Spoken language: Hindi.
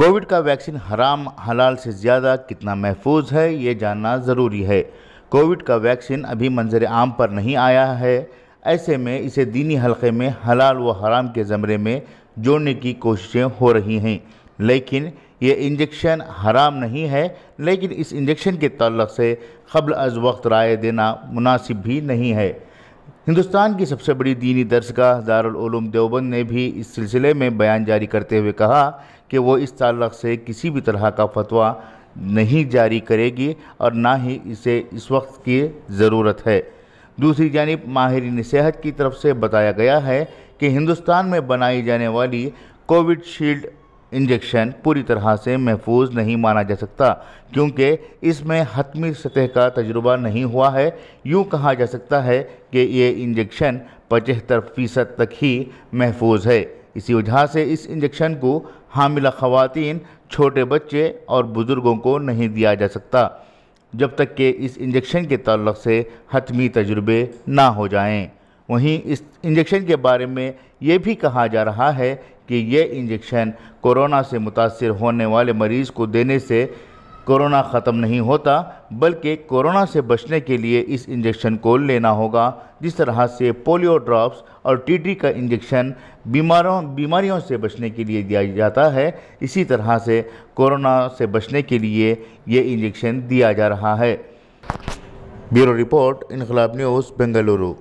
कोविड का वैक्सीन हराम हलाल से ज़्यादा कितना महफूज है ये जानना ज़रूरी है कोविड का वैक्सीन अभी मंजर आम पर नहीं आया है ऐसे में इसे दीनी हलक़े में हलाल व हराम के ज़मरे में जोड़ने की कोशिशें हो रही हैं लेकिन ये इंजेक्शन हराम नहीं है लेकिन इस इंजेक्शन के तल्ल से कबल अज वक्त राय देना मुनासिब भी नहीं है हिंदुस्तान की सबसे बड़ी दीनी दर्शगाह दारुल दारूम देवबंद ने भी इस सिलसिले में बयान जारी करते हुए कहा कि वो इस तल्ल से किसी भी तरह का फतवा नहीं जारी करेगी और ना ही इसे इस वक्त की ज़रूरत है दूसरी जानब माहरीन सेहत की तरफ से बताया गया है कि हिंदुस्तान में बनाई जाने वाली कोविड शील्ड इंजेक्शन पूरी तरह से महफूज नहीं माना जा सकता क्योंकि इसमें हतमी सतह का तजुर्बा नहीं हुआ है यूँ कहा जा सकता है कि ये इंजेक्शन पचहत्तर फ़ीसद तक ही महफूज है इसी वजह से इस इंजेक्शन को हामिला खवतिन छोटे बच्चे और बुज़ुर्गों को नहीं दिया जा सकता जब तक कि इस इंजेक्शन के तल्ल से हतमी तजुर्बे ना हो जाएँ वहीं इस इंजेक्शन के बारे में ये भी कहा जा रहा है कि यह इंजेक्शन कोरोना से मुतासर होने वाले मरीज़ को देने से कोरोना ख़त्म नहीं होता बल्कि कोरोना से बचने के लिए इस इंजेक्शन को लेना होगा जिस तरह से पोलियो ड्रॉप्स और टीटी का इंजेक्शन बीमारों बीमारियों से बचने के लिए दिया जाता है इसी तरह से कोरोना से बचने के लिए ये इंजेक्शन दिया जा रहा है bureau report Inquilab news Bengaluru